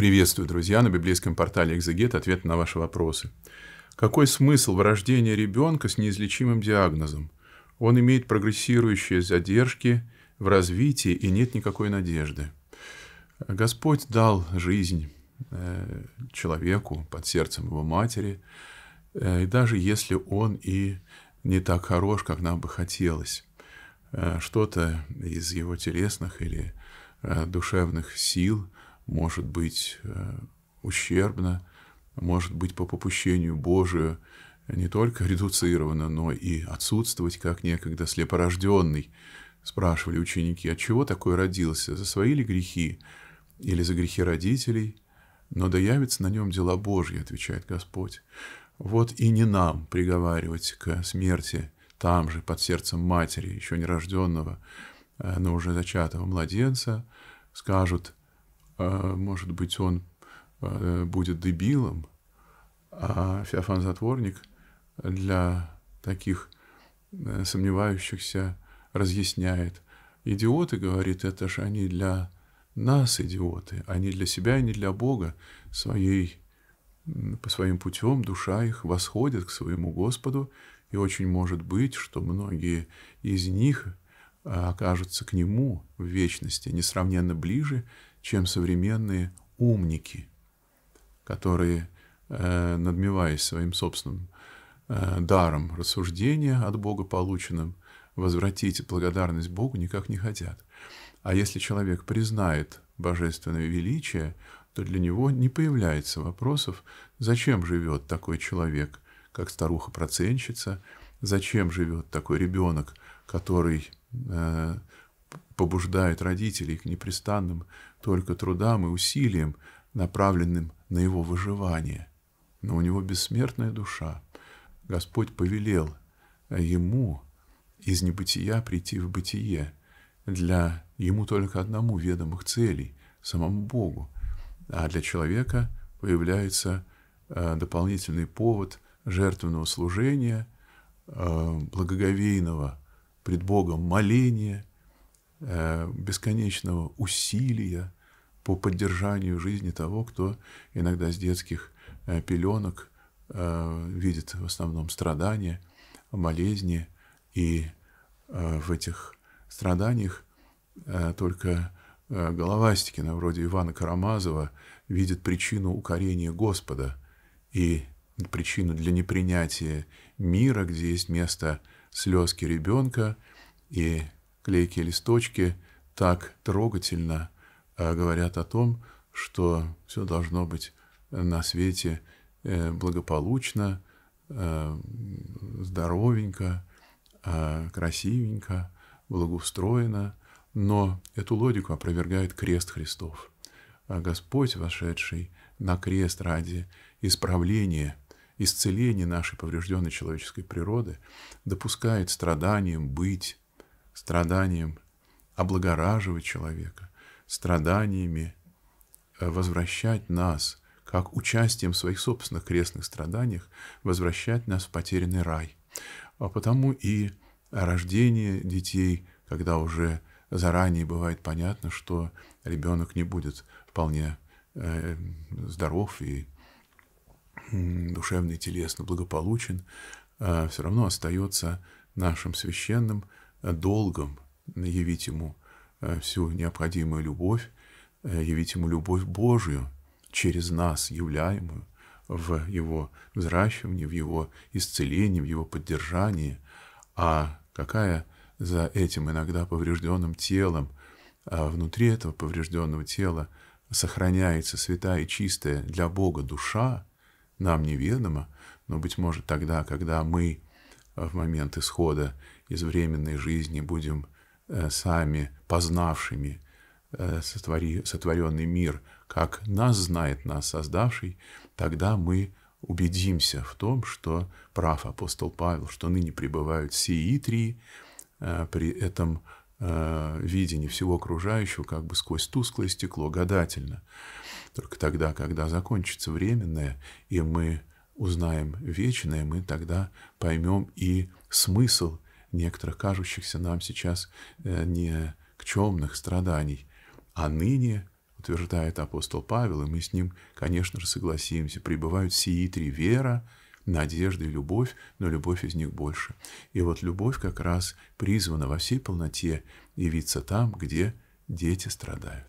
Приветствую, друзья, на библейском портале «Экзегет» ответ на ваши вопросы. Какой смысл в рождении ребенка с неизлечимым диагнозом? Он имеет прогрессирующие задержки в развитии и нет никакой надежды. Господь дал жизнь э, человеку под сердцем его матери, э, и даже если он и не так хорош, как нам бы хотелось, э, что-то из его телесных или душевных сил – может быть э, ущербно, может быть по попущению Божию не только редуцировано, но и отсутствовать, как некогда слепорожденный. Спрашивали ученики, от «А чего такое родился, за свои ли грехи или за грехи родителей, но да явится на нем дела Божьи, отвечает Господь. Вот и не нам приговаривать к смерти там же, под сердцем матери, еще не рожденного, э, но уже зачатого младенца, скажут – а, может быть, он а, будет дебилом, а Феофан Затворник для таких э, сомневающихся разъясняет. Идиоты, говорит, это же они для нас идиоты, они а для себя, не для Бога. Своей, по своим путем душа их восходит к своему Господу, и очень может быть, что многие из них окажутся к Нему в вечности несравненно ближе, чем современные умники, которые, э, надмеваясь своим собственным э, даром рассуждения от Бога полученным, возвратить благодарность Богу никак не хотят. А если человек признает божественное величие, то для него не появляется вопросов, зачем живет такой человек, как старуха-проценщица, зачем живет такой ребенок, который э, побуждают родителей к непрестанным только трудам и усилиям, направленным на его выживание. Но у него бессмертная душа. Господь повелел ему из небытия прийти в бытие для ему только одному ведомых целей – самому Богу. А для человека появляется э, дополнительный повод жертвенного служения, э, благоговейного пред Богом моления – Э, бесконечного усилия по поддержанию жизни того, кто иногда с детских э, пеленок э, видит в основном страдания, болезни, и в этих страданиях только головастикина, вроде Ивана Карамазова, видит причину укорения Господа и причину для непринятия мира, где есть место слезки ребенка и клейкие листочки так трогательно э, говорят о том, что все должно быть на свете э, благополучно, э, здоровенько, красивенько, благоустроено. Но эту логику опровергает крест Христов. А Господь, вошедший на крест ради исправления, исцеления нашей поврежденной человеческой природы, допускает страданиям быть страданием облагораживать человека, страданиями э, возвращать нас, как участием в своих собственных крестных страданиях, возвращать нас в потерянный рай. А потому и рождение детей, когда уже заранее бывает понятно, что ребенок не будет вполне э, здоров и душевно и телесно благополучен, э, все равно остается нашим священным долгом явить ему э, всю необходимую любовь, э, явить ему любовь Божью через нас, являемую в его взращивании, в его исцелении, в его поддержании. А какая за этим иногда поврежденным телом, э, внутри этого поврежденного тела сохраняется святая и чистая для Бога душа, нам неведомо, но, быть может, тогда, когда мы в момент исхода из временной жизни будем э, сами познавшими э, сотворенный мир, как нас знает нас создавший, тогда мы убедимся в том, что прав апостол Павел, что ныне пребывают сии три, э, при этом видении всего окружающего как бы сквозь тусклое стекло, гадательно. Только тогда, когда закончится временное, и мы узнаем вечное, мы тогда поймем и смысл некоторых кажущихся нам сейчас э, не никчемных страданий. А ныне, утверждает апостол Павел, и мы с ним, конечно же, согласимся, пребывают сии три вера, надежда и любовь, но любовь из них больше. И вот любовь как раз призвана во всей полноте явиться там, где дети страдают.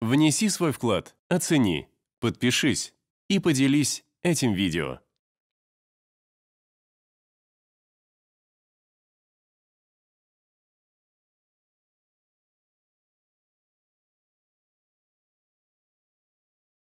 Внеси свой вклад, оцени, подпишись и поделись этим видео.